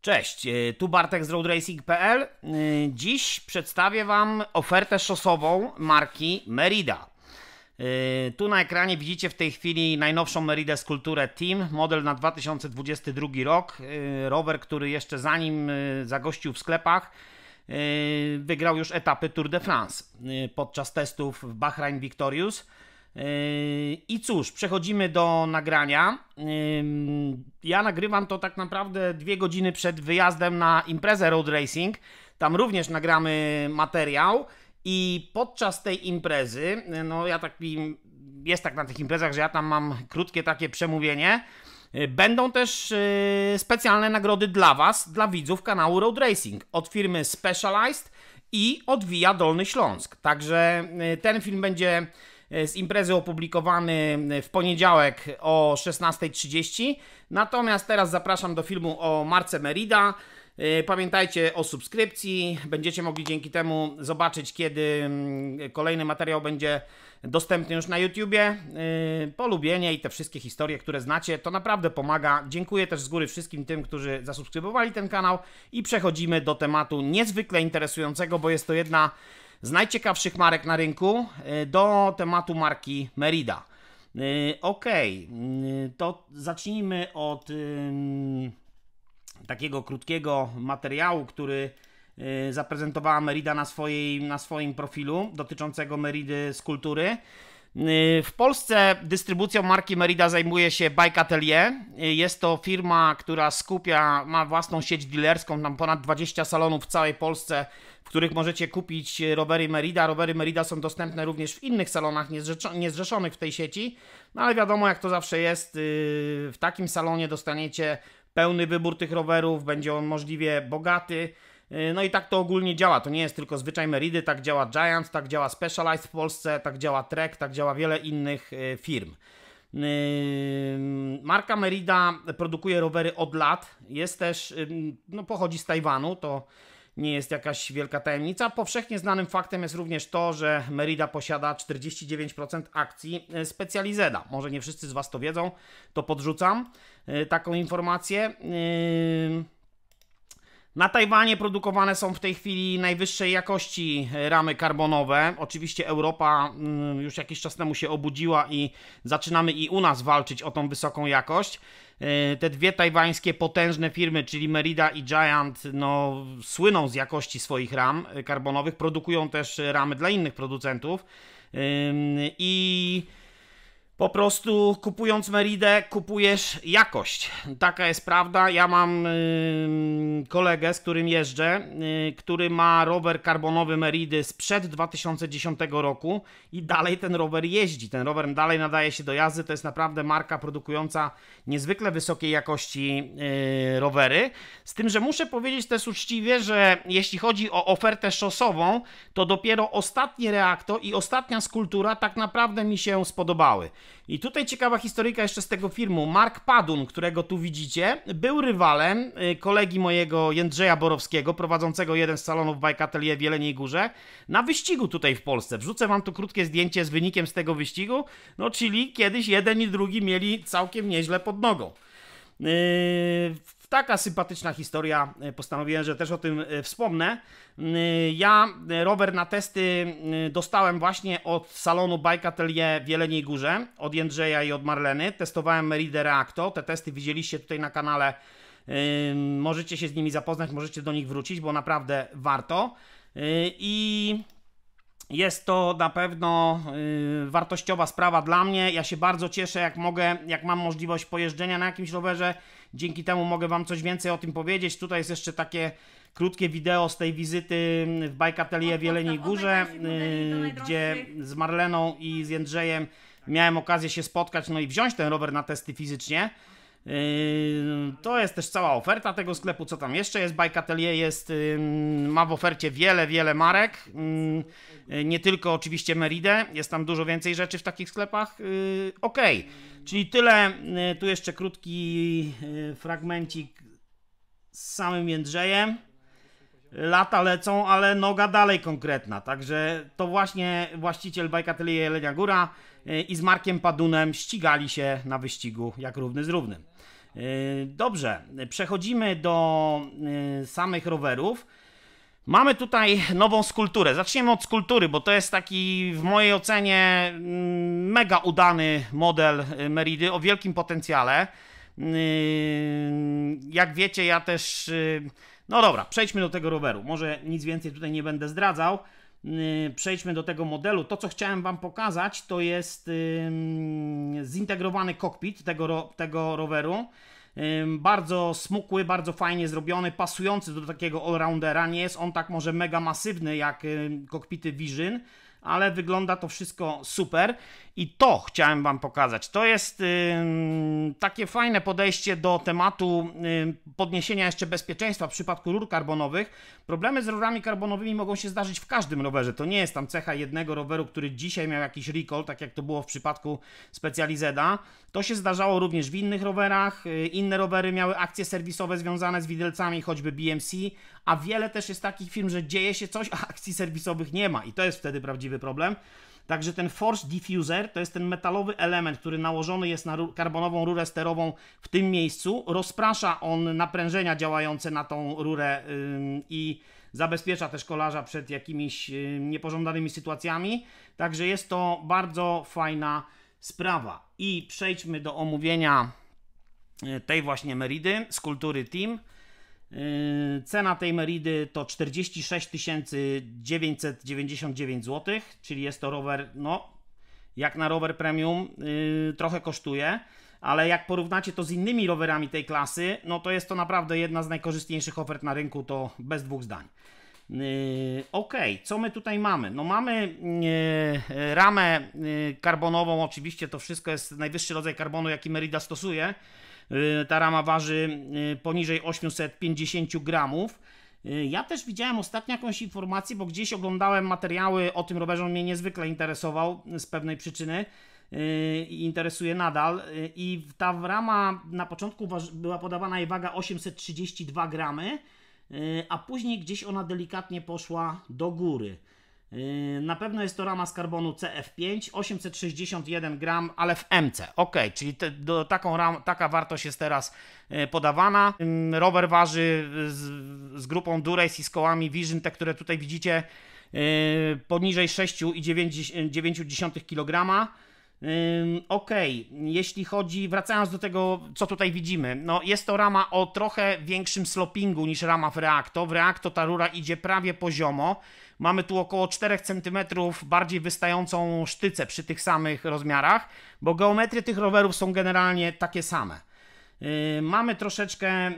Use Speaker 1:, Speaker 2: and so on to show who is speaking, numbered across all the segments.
Speaker 1: Cześć, y, tu Bartek z RoadRacing.pl. Y, dziś przedstawię Wam ofertę szosową marki Merida. Y, tu na ekranie widzicie w tej chwili najnowszą Meridę Skulturę Team, model na 2022 rok. Rower, który jeszcze zanim zagościł w sklepach, wygrał już etapy Tour de France podczas testów w Bahrain Victorious. Yy, I cóż, przechodzimy do nagrania. Yy, ja nagrywam to tak naprawdę dwie godziny przed wyjazdem na imprezę Road Racing. Tam również nagramy materiał. I podczas tej imprezy, yy, no ja tak jest tak na tych imprezach, że ja tam mam krótkie takie przemówienie. Będą też specjalne nagrody dla Was, dla widzów kanału Road Racing od firmy Specialized i od Via Dolny Śląsk. Także ten film będzie E, z imprezy opublikowany e, w poniedziałek o 16.30. Natomiast teraz zapraszam do filmu o Marce Merida. E, pamiętajcie o subskrypcji, będziecie mogli dzięki temu zobaczyć, kiedy mm, kolejny materiał będzie dostępny już na YouTubie. Polubienie i te wszystkie historie, które znacie, to naprawdę pomaga. Dziękuję też z góry wszystkim tym, którzy zasubskrybowali ten kanał i przechodzimy do tematu niezwykle interesującego, bo jest to jedna z najciekawszych marek na rynku e, do tematu marki Merida. E, ok, e, to zacznijmy od takiego krótkiego materiału, który zaprezentowała Merida na, swojej, na swoim profilu dotyczącego Meridy z kultury. Y, w Polsce dystrybucją marki Merida zajmuje się Bike Atelier. Y, jest to firma, która skupia, ma własną sieć dealerską, tam ponad 20 salonów w całej Polsce, w których możecie kupić y, rowery Merida. Rowery Merida są dostępne również w innych salonach niezrzeszonych w tej sieci, no ale wiadomo jak to zawsze jest, w takim salonie dostaniecie pełny wybór tych rowerów, będzie on możliwie bogaty, E, no i tak to ogólnie działa. To nie jest tylko zwyczaj Meridy, tak działa Giant, tak działa Specialized w Polsce, tak działa Trek, tak działa wiele innych e, firm. E, marka Merida produkuje rowery od lat. Jest też, no pochodzi z Tajwanu, to nie jest jakaś wielka tajemnica. Powszechnie znanym faktem jest również to, że Merida posiada 49% akcji Specializeda. Może nie wszyscy z Was to wiedzą, to podrzucam taką informację. Yy... Na Tajwanie produkowane są w tej chwili najwyższej jakości e, ramy karbonowe. Oczywiście Europa mm, już jakiś czas temu się obudziła i zaczynamy i u nas walczyć o tą wysoką jakość. E, te dwie tajwańskie potężne firmy, czyli Merida i Giant, no, słyną z jakości swoich ram e, karbonowych, produkują też ramy dla innych producentów. I po prostu kupując Meridę, kupujesz jakość. Taka jest prawda. Ja mam yy, kolegę, z którym jeżdżę, yy, który ma rower karbonowy Meridy sprzed 2010 roku i dalej ten rower jeździ. Ten rower dalej nadaje się do jazdy. To jest naprawdę marka produkująca niezwykle wysokiej jakości yy, rowery. Z tym, że muszę powiedzieć też uczciwie, że jeśli chodzi o ofertę szosową, to dopiero ostatni reaktor i ostatnia skultura tak naprawdę mi się spodobały. I tutaj ciekawa historyka jeszcze z tego filmu. Mark Padun, którego tu widzicie, był rywalem y, kolegi mojego Jędrzeja Borowskiego, prowadzącego jeden z salonów Bajkatelier w Jeleniej Górze, na wyścigu tutaj w Polsce. Wrzucę wam tu krótkie zdjęcie z wynikiem z tego wyścigu. No, czyli kiedyś jeden i drugi mieli całkiem nieźle pod nogą. Yy Taka sympatyczna historia, e, postanowiłem, że też o tym e, wspomnę. E, ja rower na testy dostałem właśnie od salonu Bike Atelier w Jeleniej Górze, od Jędrzeja i od Marleny. Testowałem Merida Reacto, te testy widzieliście tutaj na kanale. Możecie się z nimi zapoznać, możecie do nich wrócić, bo naprawdę warto. I jest to na pewno wartościowa sprawa dla mnie. Ja się bardzo cieszę, jak mogę, jak mam możliwość pojeżdżenia na jakimś rowerze Dzięki temu mogę Wam coś więcej o tym powiedzieć. Tutaj jest jeszcze takie krótkie wideo z tej wizyty w Bajkatelier w Jeleniej Górze, y, gdzie z Marleną i z Jędrzejem miałem okazję się spotkać, no i wziąć ten rower na testy fizycznie. Yy, to jest też cała oferta tego sklepu, co tam jeszcze jest. Bike Atelier jest, yy, ma w ofercie wiele, wiele marek. Yy, nie tylko oczywiście Meridę, jest tam dużo więcej rzeczy w takich sklepach. Ok, czyli tyle. Tu jeszcze krótki fragmencik z samym Jędrzejem. Lata lecą, ale noga dalej konkretna. Także to właśnie właściciel Bike Atelier Jelenia Góra i z Markiem Padunem ścigali się na wyścigu jak równy z równym. E, dobrze, przechodzimy do e, samych rowerów. Mamy tutaj nową skulpturę. Zaczniemy od skultury, bo to jest taki w mojej ocenie mm, mega udany model e, Meridy o wielkim potencjale. Jak wiecie, ja też. No dobra, przejdźmy do tego roweru. Może nic więcej tutaj nie będę zdradzał. Y, przejdźmy do tego modelu. To, co chciałem Wam pokazać, to jest zintegrowany kokpit tego, tego roweru. Bardzo smukły, bardzo fajnie zrobiony, pasujący do takiego allroundera. Nie jest on tak może mega masywny jak kokpity Vision, ale wygląda to wszystko super i to chciałem Wam pokazać. To jest yy, takie fajne podejście do tematu yy, podniesienia jeszcze bezpieczeństwa w przypadku rur karbonowych. Problemy z rurami karbonowymi mogą się zdarzyć w każdym rowerze. To nie jest tam cecha jednego roweru, który dzisiaj miał jakiś recall, tak jak to było w przypadku Specializeda. To się zdarzało również w innych rowerach. Yy, inne rowery miały akcje serwisowe związane z widelcami, choćby BMC, a wiele też jest takich firm, że dzieje się coś, a akcji serwisowych nie ma i to jest wtedy prawdziwe prawdziwy problem. Także ten force diffuser to jest ten metalowy element, który nałożony jest na karbonową rurę sterową w tym miejscu. Rozprasza on naprężenia działające na tą rurę i zabezpiecza też kolarza przed jakimiś niepożądanymi sytuacjami. Także jest to bardzo fajna sprawa. I przejdźmy do omówienia y, tej właśnie Meridy z kultury Team. Yy, cena tej Meridy to 46 999 zł, czyli jest to rower, no jak na rower premium, yy, trochę kosztuje, ale jak porównacie to z innymi rowerami tej klasy, no to jest to naprawdę jedna z najkorzystniejszych ofert na rynku, to bez dwóch zdań. Yy, ok, co my tutaj mamy? No mamy ramę karbonową, oczywiście to wszystko jest najwyższy rodzaj karbonu, jaki Merida stosuje. Y, ta rama waży y, poniżej 850 gramów. Y, ja też widziałem ostatnio jakąś informację, bo gdzieś oglądałem materiały o tym rowerze, on mnie niezwykle interesował z pewnej przyczyny i interesuje nadal. I ta rama na początku była podawana jej waga 832 gramy, a później gdzieś ona delikatnie poszła do góry. Yy, na pewno jest to rama z karbonu CF5, 861 gram, ale w MC. Ok, czyli te, do, taką ram, taka wartość jest teraz yy, podawana. Yy, rower waży z, z grupą Durace i z kołami Vision, te które tutaj widzicie, poniżej 6,9 kg. Okej, okay. jeśli chodzi, wracając do tego, co tutaj widzimy, no jest to rama o trochę większym slopingu niż rama w Reacto. W Reacto ta rura idzie prawie poziomo. Mamy tu około 4 cm bardziej wystającą sztycę przy tych samych rozmiarach, bo geometrie tych rowerów są generalnie takie same. Y, mamy troszeczkę,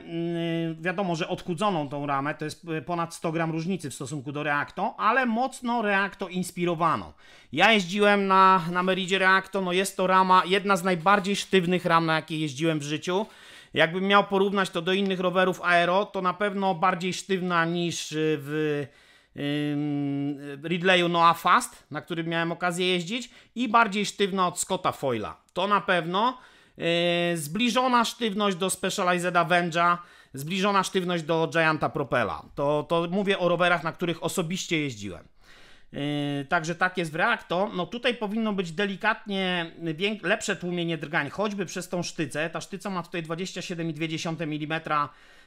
Speaker 1: y, wiadomo, że odchudzoną tą ramę, to jest y, ponad 100 gram różnicy w stosunku do Reacto, ale mocno Reacto inspirowaną. Ja jeździłem na, na Meridzie Reacto, no jest to rama, jedna z najbardziej sztywnych ram, na jakie jeździłem w życiu. Jakbym miał porównać to do innych rowerów aero, to na pewno bardziej sztywna niż w Ridleyu Noah Fast, na którym miałem okazję jeździć i bardziej sztywna od Scotta Foyla. To na pewno, Yy, zbliżona sztywność do Specialized Avenger, zbliżona sztywność do Gianta Propela. To, to mówię o rowerach, na których osobiście jeździłem. Yy, także tak jest w Reacto. No tutaj powinno być delikatnie lepsze tłumienie drgań, choćby przez tą sztycę. Ta sztyca ma tutaj 27,2 mm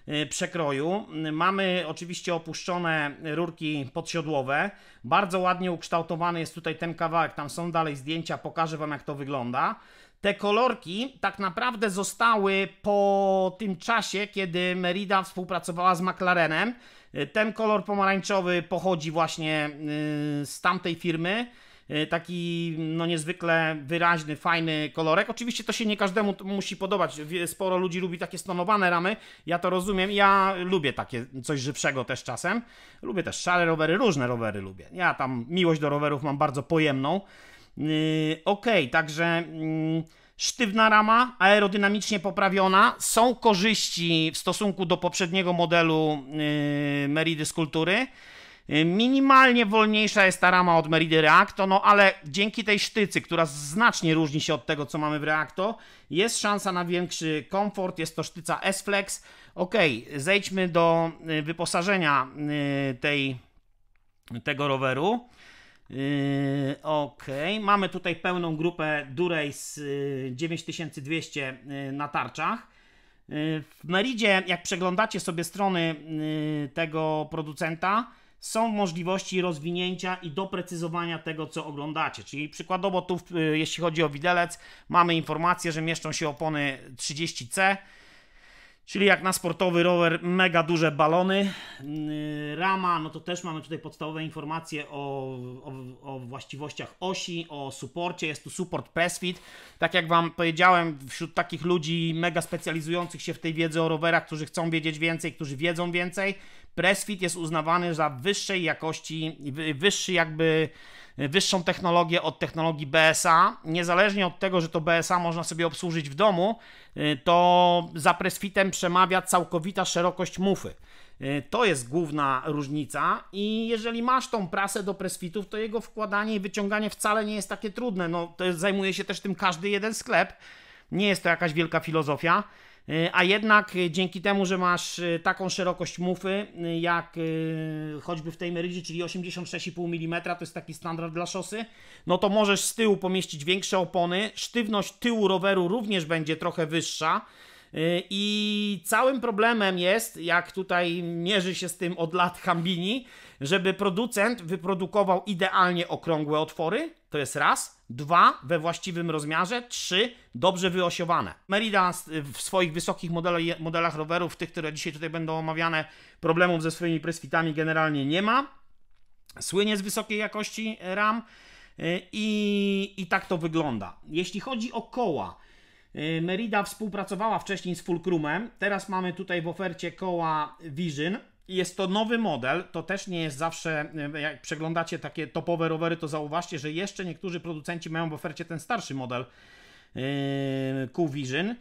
Speaker 1: Y, przekroju. Mamy oczywiście opuszczone rurki podsiodłowe. Bardzo ładnie ukształtowany jest tutaj ten kawałek. Tam są dalej zdjęcia, pokażę Wam jak to wygląda. Te kolorki tak naprawdę zostały po tym czasie, kiedy Merida współpracowała z McLarenem. Y, ten kolor pomarańczowy pochodzi właśnie y, z tamtej firmy. E, taki no niezwykle wyraźny, fajny kolorek. Oczywiście to się nie każdemu musi podobać. Sporo ludzi lubi takie stonowane ramy, ja to rozumiem. Ja lubię takie coś żywszego też czasem. Lubię też szare rowery, różne rowery lubię. Ja tam miłość do rowerów mam bardzo pojemną. Yy, ok, także yy, sztywna rama, aerodynamicznie poprawiona. Są korzyści w stosunku do poprzedniego modelu yy, Meridy Skulptury. Y, minimalnie wolniejsza jest ta rama od Meridy Reacto, no ale dzięki tej sztycy, która znacznie różni się od tego, co mamy w Reacto, jest szansa na większy komfort. Jest to sztyca S-Flex. Ok, zejdźmy do y, wyposażenia y, tej, tego roweru. ok, mamy tutaj pełną grupę Durace 9200 na tarczach. W Meridzie, jak przeglądacie sobie strony tego producenta, są możliwości rozwinięcia i doprecyzowania tego, co oglądacie. Czyli przykładowo tu, y, jeśli chodzi o widelec, mamy informację, że mieszczą się opony 30C, czyli jak na sportowy rower mega duże balony. Y, rama, no to też mamy tutaj podstawowe informacje o, o, o właściwościach osi, o suporcie, jest tu support PressFit. Tak jak Wam powiedziałem, wśród takich ludzi mega specjalizujących się w tej wiedzy o rowerach, którzy chcą wiedzieć więcej, którzy wiedzą więcej, Pressfit jest uznawany za wyższej jakości, wyższy jakby wyższą technologię od technologii BSA. Niezależnie od tego, że to BSA można sobie obsłużyć w domu, y, to za Pressfitem przemawia całkowita szerokość mufy. Y, to jest główna różnica i jeżeli masz tą prasę do pressfitów, to jego wkładanie i wyciąganie wcale nie jest takie trudne. No, to jest, zajmuje się też tym każdy jeden sklep. Nie jest to jakaś wielka filozofia. E, a jednak e, dzięki temu, że masz e, taką szerokość mufy, jak choćby w tej Merydzie, czyli 86,5 mm, to jest taki standard dla szosy, no to możesz z tyłu pomieścić większe opony. Sztywność tyłu roweru również będzie trochę wyższa. I całym problemem jest, jak tutaj mierzy się z tym od lat Hambini, żeby producent wyprodukował idealnie okrągłe otwory, to jest raz, dwa, we właściwym rozmiarze, trzy, dobrze wyosiowane. Merida w swoich wysokich modelach, modelach rowerów, tych, które dzisiaj tutaj będą omawiane, problemów ze swoimi presfitami generalnie nie ma. Słynie z wysokiej jakości ram y, i, i tak to wygląda. Jeśli chodzi o koła, y, Merida współpracowała wcześniej z Fulcrumem, teraz mamy tutaj w ofercie koła Vision, jest to nowy model, to też nie jest zawsze, e, jak przeglądacie takie topowe rowery, to zauważcie, że jeszcze niektórzy producenci mają w ofercie ten starszy model e, Q-Vision e,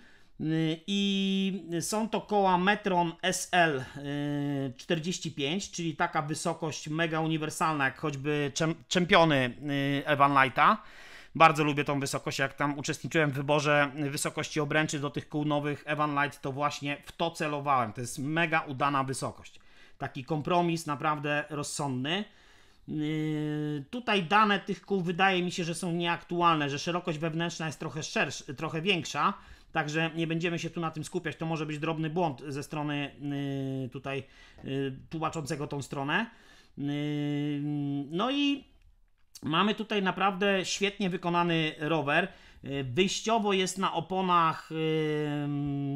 Speaker 1: i są to koła Metron SL45, czyli taka wysokość mega uniwersalna, jak choćby czempiony Evan Lighta. Bardzo lubię tą wysokość, jak tam uczestniczyłem w wyborze wysokości obręczy do tych kół nowych Evan Light, to właśnie w to celowałem. To jest mega udana wysokość taki kompromis naprawdę rozsądny. Yy, tutaj dane tych kół wydaje mi się, że są nieaktualne, że szerokość wewnętrzna jest trochę szersza, trochę większa, także nie będziemy się tu na tym skupiać. To może być drobny błąd ze strony yy, tutaj yy, tłumaczącego tą stronę. Yy, no i mamy tutaj naprawdę świetnie wykonany rower. Yy, wyjściowo jest na oponach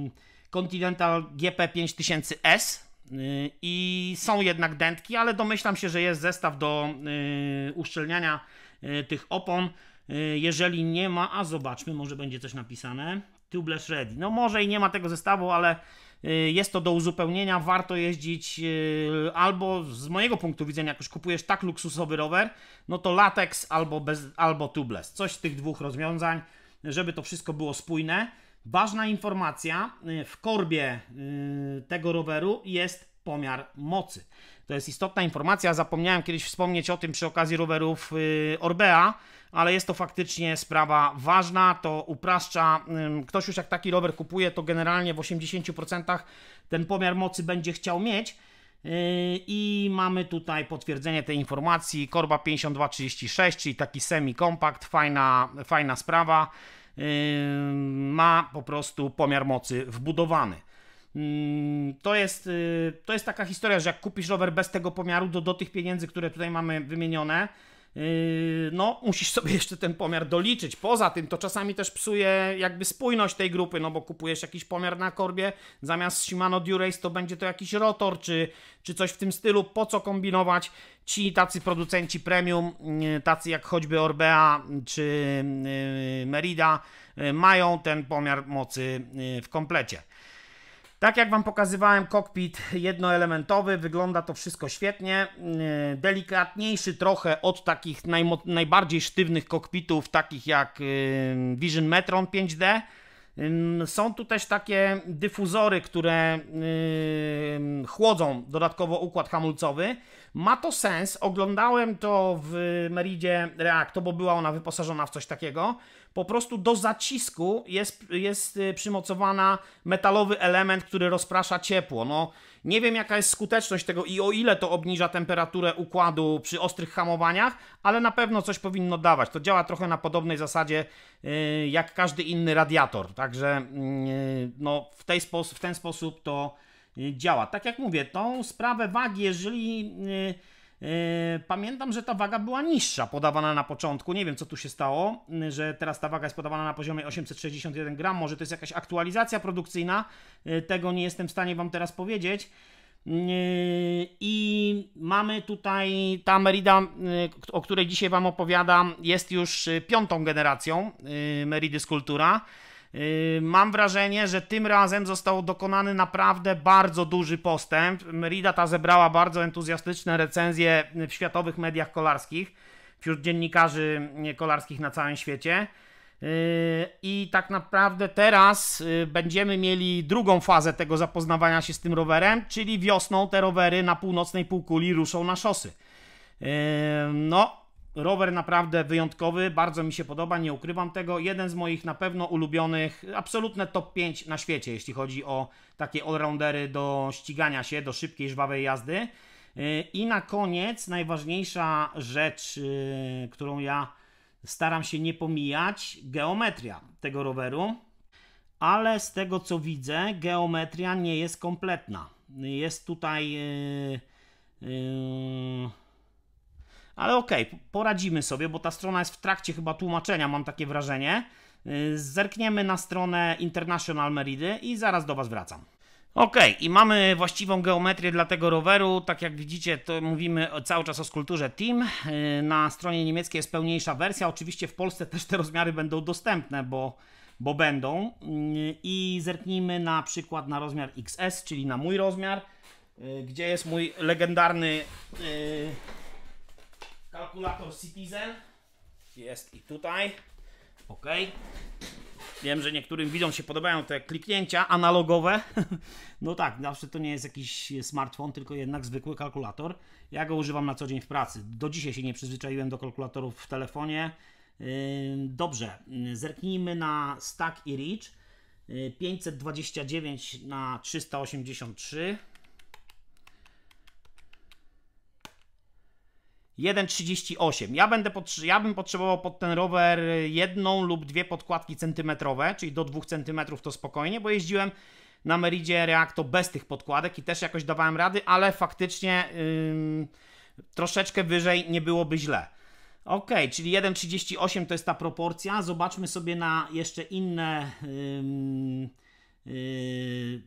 Speaker 1: yy, Continental GP 5000S Y, I są jednak dętki, ale domyślam się, że jest zestaw do y, uszczelniania y, tych opon. Jeżeli nie ma, a zobaczmy, może będzie coś napisane. Tubeless Ready. No może i nie ma tego zestawu, ale jest to do uzupełnienia, warto jeździć albo z mojego punktu widzenia, jak już kupujesz tak luksusowy rower, no to latex albo, bez, albo tubeless. Coś z tych dwóch rozwiązań, żeby to wszystko było spójne. Ważna informacja, y, w korbie y, tego roweru jest pomiar mocy. To jest istotna informacja, zapomniałem kiedyś wspomnieć o tym przy okazji rowerów y, Orbea, ale jest to faktycznie sprawa ważna, to upraszcza, ktoś już jak taki rower kupuje, to generalnie w 80% ten pomiar mocy będzie chciał mieć, i mamy tutaj potwierdzenie tej informacji, korba 5236, czyli taki semi-kompakt, fajna, fajna sprawa ma po prostu pomiar mocy wbudowany. To jest, y, to jest taka historia, że jak kupisz rower bez tego pomiaru, to do tych pieniędzy, które tutaj mamy wymienione, Yy, no musisz sobie jeszcze ten pomiar doliczyć. Poza tym to czasami też psuje jakby spójność tej grupy, no bo kupujesz jakiś pomiar na korbie, zamiast Shimano Durace to będzie to jakiś rotor czy, czy coś w tym stylu. Po co kombinować? Ci tacy producenci premium, yy, tacy jak choćby Orbea czy yy, Merida, mają ten pomiar mocy w komplecie. Tak jak Wam pokazywałem, kokpit jednoelementowy, wygląda to wszystko świetnie. E, delikatniejszy trochę od takich najbardziej sztywnych kokpitów, takich jak e, Vision Metron 5D. Są tu też takie dyfuzory, które e, chłodzą dodatkowo układ hamulcowy. Ma to sens, oglądałem to w Meridzie Reacto, bo była ona wyposażona w coś takiego po prostu do zacisku jest, jest y, przymocowana metalowy element, który rozprasza ciepło. No, nie wiem jaka jest skuteczność tego i o ile to obniża temperaturę układu przy ostrych hamowaniach, ale na pewno coś powinno dawać. To działa trochę na podobnej zasadzie y, jak każdy inny radiator, także mm, y, no, w, tej w ten sposób to działa. Tak jak mówię, tą sprawę wagi, jeżeli Yy, pamiętam, że ta waga była niższa, podawana na początku. Nie wiem, co tu się stało, yy, że teraz ta waga jest podawana na poziomie 861 gram. Może to jest jakaś aktualizacja produkcyjna, yy, tego nie jestem w stanie Wam teraz powiedzieć. I mamy tutaj ta Merida, o której dzisiaj Wam opowiadam, jest już piątą generacją Meridy Skultura. Yy, mam wrażenie, że tym razem został dokonany naprawdę bardzo duży postęp. Merida ta zebrała bardzo entuzjastyczne recenzje w światowych mediach kolarskich, wśród dziennikarzy kolarskich na całym świecie. Yy, I tak naprawdę teraz yy, będziemy mieli drugą fazę tego zapoznawania się z tym rowerem, czyli wiosną te rowery na północnej półkuli ruszą na szosy. No, Rower naprawdę wyjątkowy, bardzo mi się podoba, nie ukrywam tego. Jeden z moich na pewno ulubionych, absolutne top 5 na świecie, jeśli chodzi o takie allroundery do ścigania się, do szybkiej, żwawej jazdy. Y, I na koniec najważniejsza rzecz, y, którą ja staram się nie pomijać, geometria tego roweru. Ale z tego co widzę, geometria nie jest kompletna. Jest tutaj. Yy, yy, ale okej, okay, poradzimy sobie, bo ta strona jest w trakcie chyba tłumaczenia, mam takie wrażenie. Y, zerkniemy na stronę International Meridy i zaraz do Was wracam. Ok, i mamy właściwą geometrię dla tego roweru. Tak jak widzicie, to mówimy cały czas o skulpturze Team. Y, na stronie niemieckiej jest pełniejsza wersja. Oczywiście w Polsce też te rozmiary będą dostępne, bo, bo będą. Y, I zerknijmy na przykład na rozmiar XS, czyli na mój rozmiar, gdzie jest mój legendarny kalkulator Citizen jest i tutaj. Ok. Wiem, że niektórym widzom się podobają te kliknięcia analogowe. No tak, zawsze to nie jest jakiś smartfon, tylko jednak zwykły kalkulator. Ja go używam na co dzień w pracy. Do dzisiaj się nie przyzwyczaiłem do kalkulatorów w telefonie. Dobrze, y, zerknijmy na Stack i Reach. 529 y, na 383 1,38. Ja, będę ja bym potrzebował pod ten rower jedną lub dwie podkładki centymetrowe, czyli do 2 centymetrów to spokojnie, bo jeździłem na Meridzie Reacto bez tych podkładek i też jakoś dawałem rady, ale faktycznie yy, troszeczkę wyżej nie byłoby źle. Ok, czyli 1,38 to jest ta proporcja. Zobaczmy sobie na jeszcze inne yy, yy,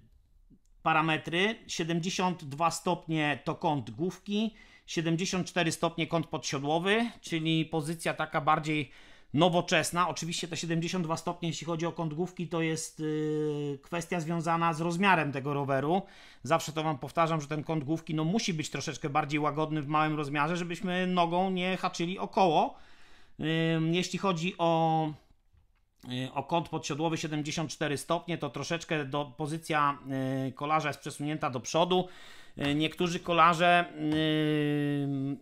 Speaker 1: parametry. 72 stopnie to kąt główki. 74 stopnie kąt podsiodłowy, czyli pozycja taka bardziej nowoczesna. Oczywiście te 72 stopnie, jeśli chodzi o kąt główki, to jest yy, kwestia związana z rozmiarem tego roweru. Zawsze to Wam powtarzam, że ten kąt główki no, musi być troszeczkę bardziej łagodny w małym rozmiarze, żebyśmy nogą nie haczyli około. Yy, jeśli chodzi o y, o kąt podsiodłowy 74 stopnie, to troszeczkę do, pozycja y, kolarza jest przesunięta do przodu. E, niektórzy kolarze e,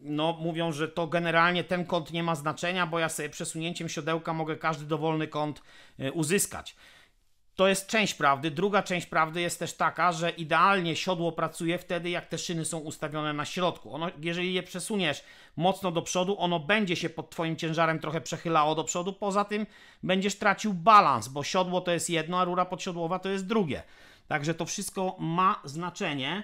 Speaker 1: no, mówią, że to generalnie ten kąt nie ma znaczenia, bo ja sobie przesunięciem siodełka mogę każdy dowolny kąt e, uzyskać. To jest część prawdy. Druga część prawdy jest też taka, że idealnie siodło pracuje wtedy, jak te szyny są ustawione na środku. Ono, jeżeli je przesuniesz mocno do przodu, ono będzie się pod Twoim ciężarem trochę przechylało do przodu. Poza tym będziesz tracił balans, bo siodło to jest jedno, a rura podsiodłowa to jest drugie. Także to wszystko ma znaczenie.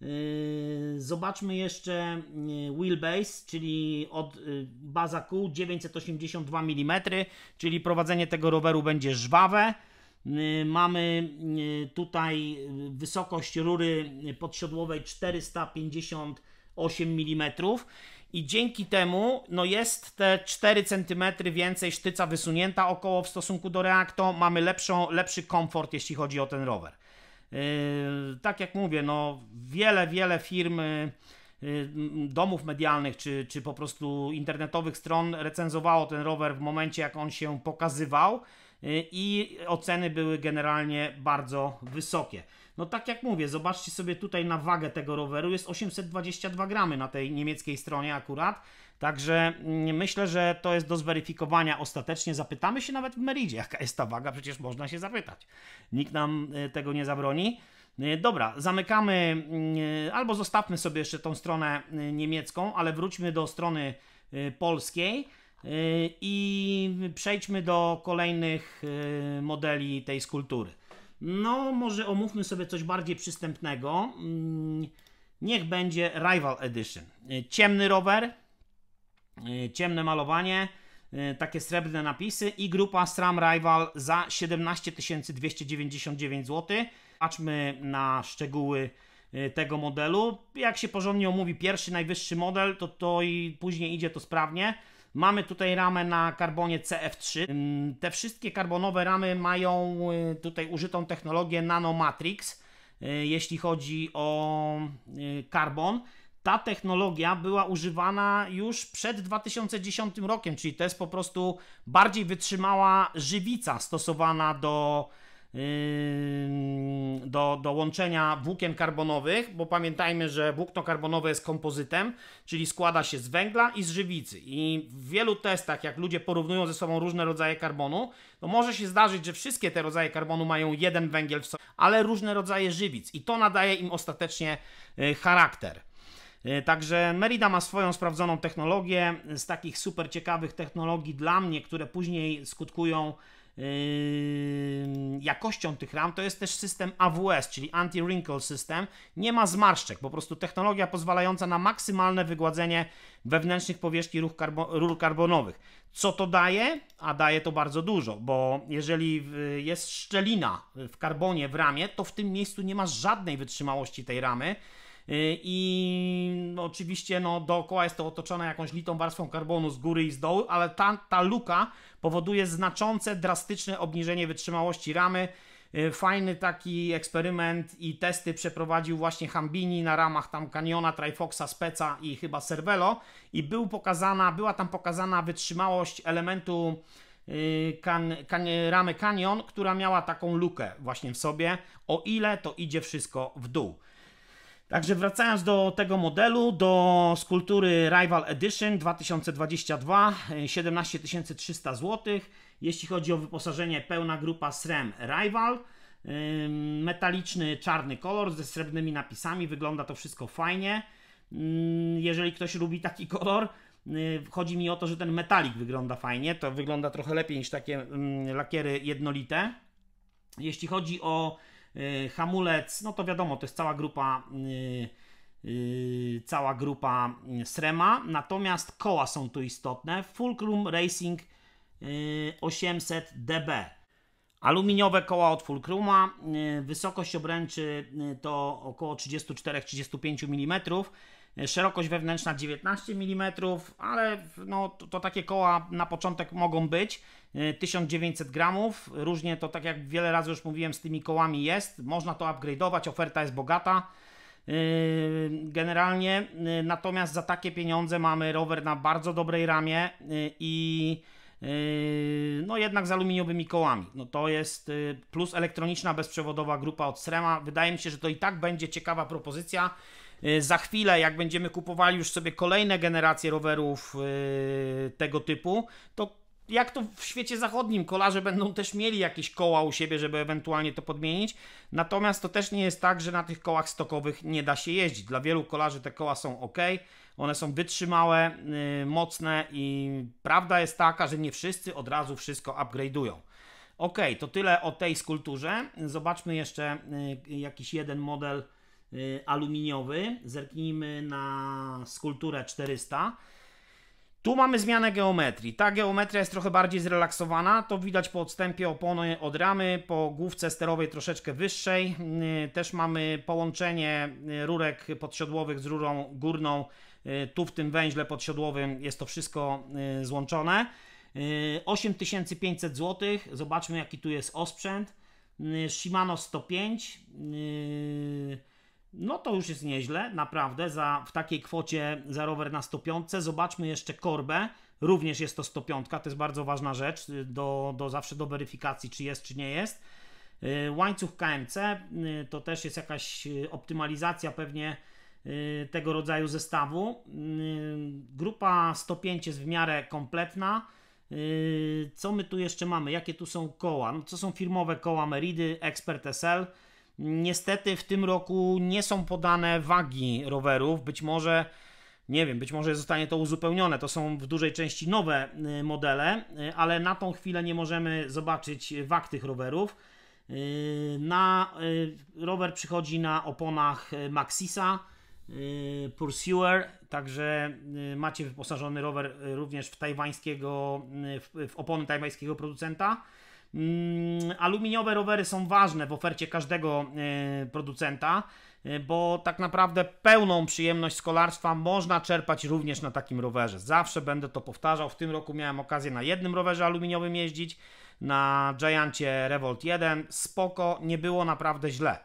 Speaker 1: Yy, zobaczmy jeszcze yy, wheelbase, czyli od yy, baza kół 982 mm, czyli prowadzenie tego roweru będzie żwawe. Mamy tutaj wysokość rury podsiodłowej 458 mm i dzięki temu no jest te 4 cm więcej sztyca wysunięta około w stosunku do Reacto, Mamy lepszą, lepszy komfort, jeśli chodzi o ten rower. Yy, tak jak mówię, no wiele, wiele firm yy, mm, domów medialnych czy, czy po prostu internetowych stron recenzowało ten rower w momencie, jak on się pokazywał yy, i oceny były generalnie bardzo wysokie. No tak jak mówię, zobaczcie sobie tutaj na wagę tego roweru, jest 822 gramy na tej niemieckiej stronie akurat. Także mm, myślę, że to jest do zweryfikowania ostatecznie. Zapytamy się nawet w Meridzie, jaka jest ta waga, przecież można się zapytać. Nikt nam y, tego nie zabroni. Y, dobra, zamykamy y, albo zostawmy sobie jeszcze tą stronę niemiecką, ale wróćmy do strony polskiej i przejdźmy do kolejnych modeli tej skulptury. No, może omówmy sobie coś bardziej przystępnego. Mm, niech będzie Rival Edition. Ciemny rower, E, ciemne malowanie, e, takie srebrne napisy i grupa SRAM Rival za 17 299 zł. Patrzmy na szczegóły e, tego modelu. Jak się porządnie omówi pierwszy, najwyższy model, to, to i później idzie to sprawnie. Mamy tutaj ramę na karbonie CF3. Te wszystkie karbonowe ramy mają tutaj użytą technologię Nanomatrix, jeśli chodzi o karbon ta technologia była używana już przed 2010 rokiem, czyli to jest po prostu bardziej wytrzymała żywica stosowana do, yy, do, do łączenia włókien karbonowych, bo pamiętajmy, że włókno karbonowe jest kompozytem, czyli składa się z węgla i z żywicy. I w wielu testach, jak ludzie porównują ze sobą różne rodzaje karbonu, to może się zdarzyć, że wszystkie te rodzaje karbonu mają jeden węgiel w sobie, ale różne rodzaje żywic i to nadaje im ostatecznie y, charakter. E, także Merida ma swoją sprawdzoną technologię. Z takich super ciekawych technologii dla mnie, które później skutkują yy, jakością tych ram, to jest też system AWS, czyli Anti-Wrinkle System. Nie ma zmarszczek, po prostu technologia pozwalająca na maksymalne wygładzenie wewnętrznych powierzchni rur karbonowych. Co to daje? A daje to bardzo dużo, bo jeżeli jest szczelina w karbonie w ramie, to w tym miejscu nie ma żadnej wytrzymałości tej ramy. Y, I no, oczywiście no, dookoła jest to otoczone jakąś litą warstwą karbonu z góry i z dołu, ale ta, ta luka powoduje znaczące, drastyczne obniżenie wytrzymałości ramy. Y, fajny taki eksperyment i testy przeprowadził właśnie Hambini na ramach tam Canyona, Trifoxa, Speca i chyba Cervelo i był pokazana, była tam pokazana wytrzymałość elementu y, kan, kan, ramy Canyon, która miała taką lukę właśnie w sobie, o ile to idzie wszystko w dół. Także wracając do tego modelu, do skulptury Rival Edition 2022, 17 300 zł. Jeśli chodzi o wyposażenie, pełna grupa SREM Rival. Metaliczny czarny kolor ze srebrnymi napisami, wygląda to wszystko fajnie. Jeżeli ktoś lubi taki kolor, y, chodzi mi o to, że ten metalik wygląda fajnie, to wygląda trochę lepiej niż takie lakiery jednolite. Jeśli chodzi o Y, hamulec, no to wiadomo, to jest cała grupa y, y, cała grupa Srema, natomiast koła są tu istotne. Fulcrum Racing 800 dB. Aluminiowe koła od Fulcruma, wysokość obręczy to około 34-35 mm. E, szerokość wewnętrzna 19 mm, ale no, to, to takie koła na początek mogą być. 1900 e, gramów, różnie to tak jak wiele razy już mówiłem z tymi kołami jest, można to upgrade'ować, oferta jest bogata. E, generalnie, natomiast za takie pieniądze mamy rower na bardzo dobrej ramie i no jednak z aluminiowymi kołami. No to jest plus elektroniczna bezprzewodowa grupa od Srema. Wydaje mi się, że to i tak będzie ciekawa propozycja. Y, za chwilę, jak będziemy kupowali już sobie kolejne generacje rowerów y, tego typu, to jak to w świecie zachodnim, kolarze będą też mieli jakieś koła u siebie, żeby ewentualnie to podmienić. Natomiast to też nie jest tak, że na tych kołach stokowych nie da się jeździć. Dla wielu kolarzy te koła są ok, one są wytrzymałe, y, mocne i prawda jest taka, że nie wszyscy od razu wszystko upgrade'ują. Ok, to tyle o tej skulturze. Zobaczmy jeszcze jakiś jeden model Y, aluminiowy. Zerknijmy na skulpturę 400. Tu mamy zmianę geometrii. Ta geometria jest trochę bardziej zrelaksowana. To widać po odstępie opony od ramy, po główce sterowej troszeczkę wyższej. Y, też mamy połączenie y, rurek podsiodłowych z rurą górną. Tu w tym węźle podsiodłowym jest to wszystko złączone. 8500 zł. Zobaczmy jaki tu jest osprzęt. Shimano 105. No to już jest nieźle, naprawdę, za, w takiej kwocie za rower na 105. Zobaczmy jeszcze korbę, również jest to 105, to jest bardzo ważna rzecz, y, do, do zawsze do weryfikacji, czy jest, czy nie jest. Y, łańcuch KMC y, to też jest jakaś optymalizacja pewnie tego rodzaju zestawu. Grupa 105 jest w miarę kompletna. Co my tu jeszcze mamy? Jakie tu są koła? No, co są firmowe koła Meridy, Expert SL, Niestety w tym roku nie są podane wagi rowerów. Być może, nie wiem, być może zostanie to uzupełnione. To są w dużej części nowe y, modele, y, ale na tą chwilę nie możemy zobaczyć wag tych rowerów. Y, na rower przychodzi na oponach Maxisa Pursuer, także macie wyposażony rower również w tajwańskiego, w opony tajwańskiego producenta. Mm, aluminiowe rowery są ważne w ofercie każdego e, producenta, e, bo tak naprawdę pełną przyjemność z kolarstwa można czerpać również na takim rowerze. Zawsze będę to powtarzał. W tym roku miałem okazję na jednym rowerze aluminiowym jeździć, na Giantie Revolt 1. Spoko, nie było naprawdę źle.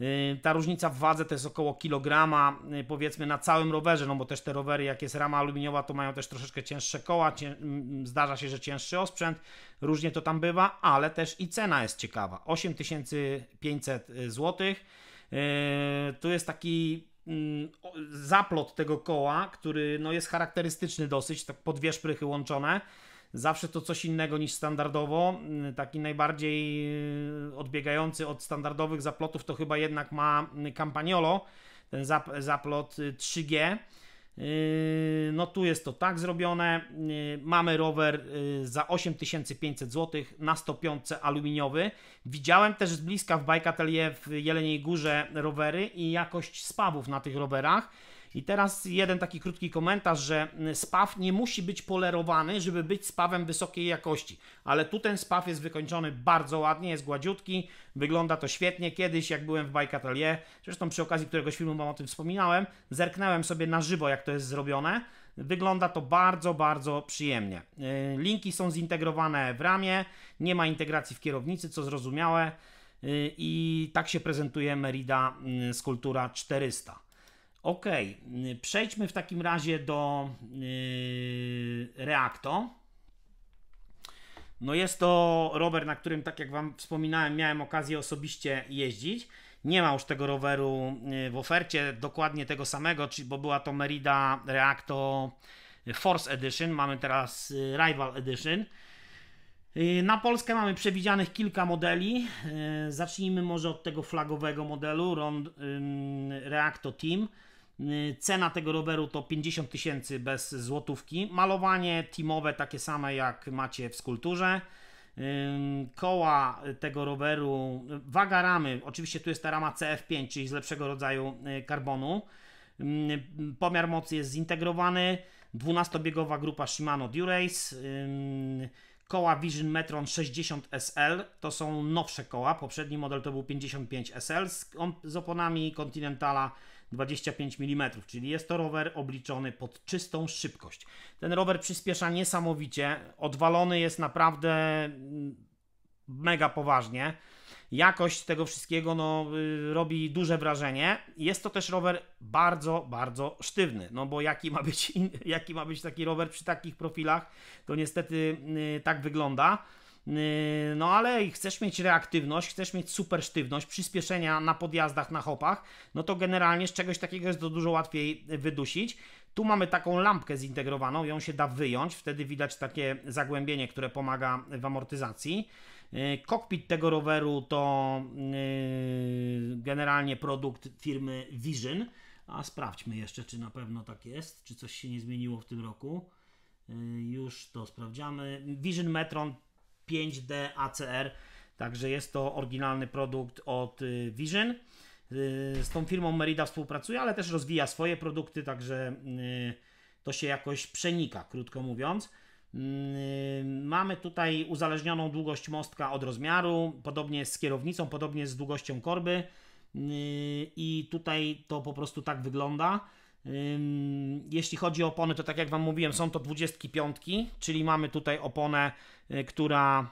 Speaker 1: Y, ta różnica w wadze to jest około kilograma, y, powiedzmy, na całym rowerze, no bo też te rowery, jak jest rama aluminiowa, to mają też troszeczkę cięższe koła, cię... zdarza się, że cięższy osprzęt, różnie to tam bywa, ale też i cena jest ciekawa. 8500 y, zł. Tu jest taki mm, zaplot tego koła, który no, jest charakterystyczny dosyć, tak pod wierzprychy łączone. Zawsze to coś innego niż standardowo. Mm, Taki najbardziej y, odbiegający od standardowych zaplotów to chyba jednak ma y, Campagnolo, ten zap, zaplot 3G. Y, no tu jest to tak zrobione. Mamy rower za 8500 zł na 105 aluminiowy. Widziałem też z bliska w Bajkatelier w Jeleniej Górze rowery i jakość spawów na tych rowerach. I teraz jeden taki krótki komentarz, że mm, spaw nie musi być polerowany, żeby być spawem wysokiej jakości, ale tu ten spaw jest wykończony bardzo ładnie, jest gładziutki, wygląda to świetnie. Kiedyś, jak byłem w Bike Atelier, zresztą przy okazji któregoś filmu wam o tym wspominałem, zerknąłem sobie na żywo, jak to jest zrobione. Wygląda to bardzo, bardzo przyjemnie. Y, linki są zintegrowane w ramie, nie ma integracji w kierownicy, co zrozumiałe. Y, I tak się prezentuje Merida Skultura mm, 400. Ok, przejdźmy w takim razie do yy, Reacto. No jest to rower, na którym, tak jak Wam wspominałem, miałem okazję osobiście jeździć. Nie ma już tego roweru y, w ofercie, dokładnie tego samego, bo była to Merida Reacto Force Edition, mamy teraz y, Rival Edition. Y, na Polskę mamy przewidzianych kilka modeli. Zacznijmy może od tego flagowego modelu Reacto Team. Y, cena tego roweru to 50 tysięcy bez złotówki. Malowanie teamowe takie same jak macie w skulturze. Y, koła tego roweru, waga ramy, oczywiście tu jest ta rama CF5, czyli z lepszego rodzaju y, karbonu. Pomiar mocy jest zintegrowany. 12-biegowa grupa Shimano Durace. Koła Vision Metron 60 SL to są nowsze koła. Poprzedni model to był 55 SL z, z oponami Continentala 25 mm, czyli jest to rower obliczony pod czystą szybkość. Ten rower przyspiesza niesamowicie, odwalony jest naprawdę mm, mega poważnie. Jakość tego wszystkiego no, y, robi duże wrażenie. Jest to też rower bardzo, bardzo sztywny, no bo jaki ma być, jaki ma być taki rower przy takich profilach, to niestety y, tak wygląda. Yy, no ale chcesz mieć reaktywność, chcesz mieć super sztywność, przyspieszenia na podjazdach, na hopach, no to generalnie z czegoś takiego jest to dużo łatwiej wydusić. Tu mamy taką lampkę zintegrowaną, ją się da wyjąć, wtedy widać takie zagłębienie, które pomaga w amortyzacji. Yy, kokpit tego roweru to yy, generalnie produkt firmy Vision. A sprawdźmy jeszcze, czy na pewno tak jest, czy coś się nie zmieniło w tym roku. Już to sprawdzamy. Vision Metron 5D ACR. Także jest to oryginalny produkt od y, Vision. Y, z tą firmą Merida współpracuje, ale też rozwija swoje produkty, także y, to się jakoś przenika, krótko mówiąc. Mamy tutaj uzależnioną długość mostka od rozmiaru, podobnie jest z kierownicą, podobnie jest z długością korby i tutaj to po prostu tak wygląda. Jeśli chodzi o opony, to tak jak Wam mówiłem, są to 25, czyli mamy tutaj oponę, y, która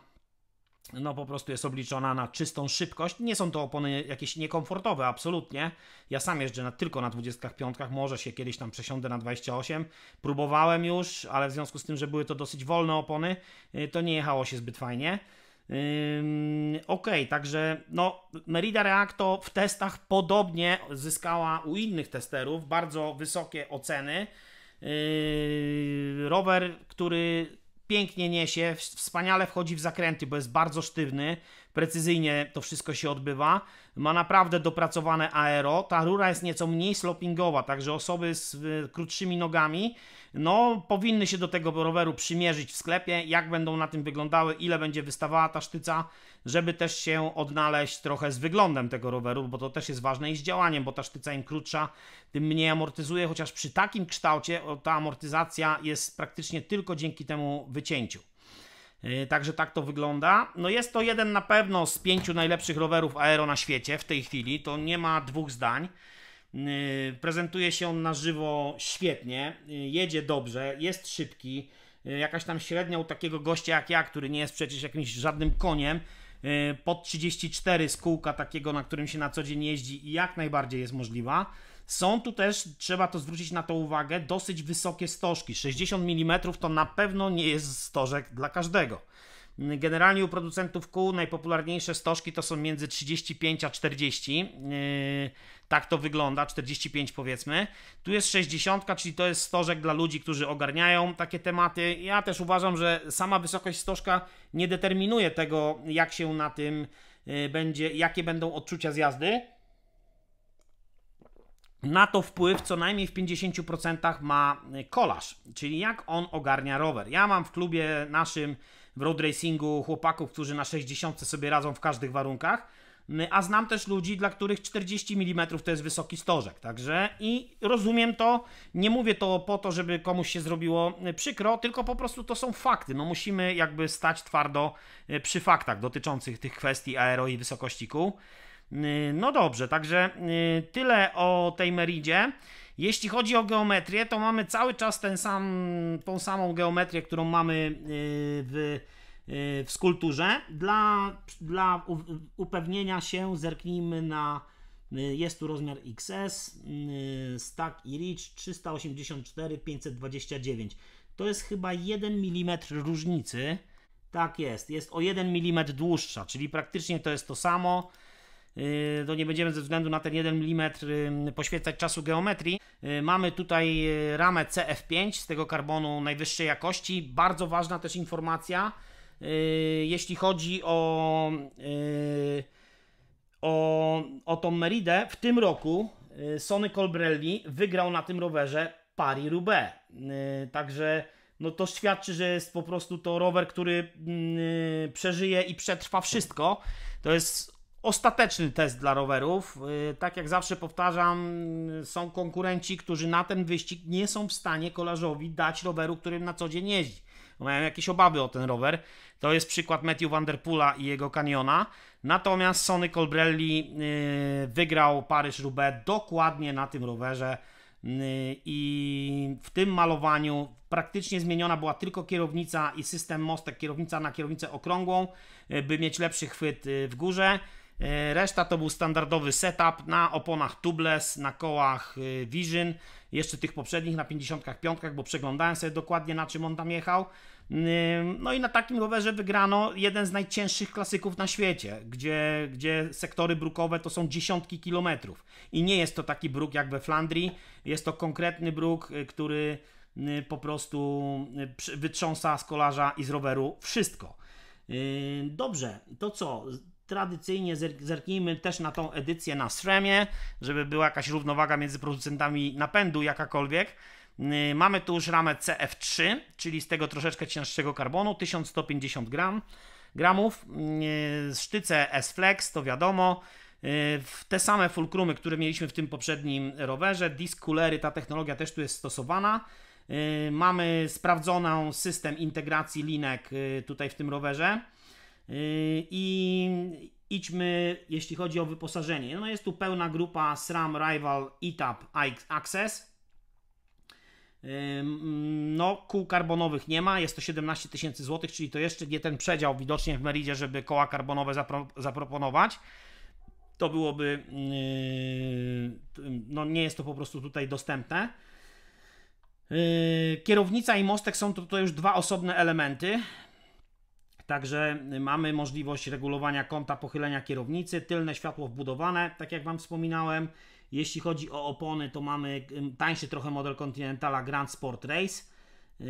Speaker 1: no po prostu jest obliczona na czystą szybkość. Nie są to opony jakieś niekomfortowe, absolutnie. Ja sam jeżdżę na, tylko na 25, może się kiedyś tam przesiądę na 28. Próbowałem już, ale w związku z tym, że były to dosyć wolne opony, y, to nie jechało się zbyt fajnie. OK, także no, Merida Reacto w testach podobnie zyskała u innych testerów bardzo wysokie oceny. Yy, rower, który pięknie niesie, wspaniale wchodzi w zakręty, bo jest bardzo sztywny, precyzyjnie to wszystko się odbywa. Ma naprawdę dopracowane aero. Ta rura jest nieco mniej slopingowa, także osoby z krótszymi nogami no, powinny się do tego roweru przymierzyć w sklepie, jak będą na tym wyglądały, ile będzie wystawała ta sztyca, żeby też się odnaleźć trochę z wyglądem tego roweru, bo to też jest ważne i z działaniem, bo ta sztyca im krótsza, tym mniej amortyzuje, chociaż przy takim kształcie ta amortyzacja jest praktycznie tylko dzięki temu wycięciu. Yy, także tak to wygląda. No jest to jeden na pewno z pięciu najlepszych rowerów aero na świecie w tej chwili, to nie ma dwóch zdań. Y, prezentuje się on na żywo świetnie, y, jedzie dobrze, jest szybki. Y, jakaś tam średnia u takiego gościa jak ja, który nie jest przecież jakimś żadnym koniem, pod 34 z kółka takiego, na którym się na co dzień jeździ i jak najbardziej jest możliwa. Są tu też, trzeba to zwrócić na to uwagę, dosyć wysokie stożki. 60 mm to na pewno nie jest stożek dla każdego. Generalnie u producentów kół najpopularniejsze stożki to są między 35 a 40. Yy, tak to wygląda, 45 powiedzmy. Tu jest 60, czyli to jest stożek dla ludzi, którzy ogarniają takie tematy. Ja też uważam, że sama wysokość stożka nie determinuje tego, jak się na tym yy, będzie, jakie będą odczucia z jazdy. Na to wpływ co najmniej w 50% ma yy, kolarz, czyli jak on ogarnia rower. Ja mam w klubie naszym w road racingu chłopaków, którzy na 60 sobie radzą w każdych warunkach. A znam też ludzi, dla których 40 mm to jest wysoki stożek, także i rozumiem to. Nie mówię to po to, żeby komuś się zrobiło e, przykro, tylko po prostu to są fakty. No musimy jakby stać twardo e, przy faktach dotyczących tych kwestii aero i wysokości kół. No dobrze, także e, tyle o tej Meridzie. Jeśli chodzi o geometrię, to mamy cały czas ten sam, tą samą geometrię, którą mamy y, w, y, w skulpturze. Dla, dla upewnienia się zerknijmy na y, jest tu rozmiar XS, stack i reach 384 529. To jest chyba 1 mm różnicy. Tak jest, jest o 1 mm dłuższa, czyli praktycznie to jest to samo. Y, to nie będziemy ze względu na ten 1 mm y, poświęcać czasu geometrii. Y, mamy tutaj ramę CF5 z tego karbonu najwyższej jakości. Bardzo ważna też informacja, jeśli chodzi o, o, o tą Meridę. W tym roku Sony Colbrelli wygrał na tym rowerze Paris-Roubaix. Także no to świadczy, że jest po prostu to rower, który mm, przeżyje i przetrwa wszystko. To jest ostateczny test dla rowerów. Y, tak jak zawsze powtarzam, y, są konkurenci, którzy na ten wyścig nie są w stanie kolarzowi dać roweru, którym na co dzień jeździ. Mają jakieś obawy o ten rower. To jest przykład Matthew Vanderpoola i jego kaniona. Natomiast Sony Colbrelli y, wygrał Paryż-Roubaix dokładnie na tym rowerze i w tym malowaniu praktycznie zmieniona była tylko kierownica i system mostek, kierownica na kierownicę okrągłą, by mieć lepszy chwyt w górze. E, reszta to był standardowy setup na oponach tubeless, na kołach e, Vision, jeszcze tych poprzednich na 55, bo przeglądałem sobie dokładnie na czym on tam jechał. No i na takim rowerze wygrano jeden z najcięższych klasyków na świecie, gdzie, gdzie sektory brukowe to są dziesiątki kilometrów. I nie jest to taki bruk jak we Flandrii, jest to konkretny bruk, e, który y, po prostu y, wytrząsa z kolarza i z roweru wszystko. Dobrze, to co? tradycyjnie zerknijmy też na tą edycję na sremie, żeby była jakaś równowaga między producentami napędu jakakolwiek. Y, mamy tu już ramę CF3, czyli z tego troszeczkę cięższego karbonu, 1150 gram, gramów. Y, sztyce S-Flex, to wiadomo. Y, te same fulkrumy, które mieliśmy w tym poprzednim rowerze. Disk coolery, ta technologia też tu jest stosowana. Mamy sprawdzoną system integracji linek tutaj w tym rowerze. Yy, I idźmy, jeśli chodzi o wyposażenie. No jest tu pełna grupa SRAM, Rival, ETAP, Access. Yy, no, kół karbonowych nie ma, jest to 17 tysięcy złotych, czyli to jeszcze nie ten przedział widocznie w Meridzie, żeby koła karbonowe zapro zaproponować. To byłoby, yy, no nie jest to po prostu tutaj dostępne. Kierownica i mostek są to, to już dwa osobne elementy. Także mamy możliwość regulowania kąta pochylenia kierownicy, tylne światło wbudowane, tak jak Wam wspominałem. Jeśli chodzi o opony, to mamy tańszy trochę model Continentala Grand Sport Race yy,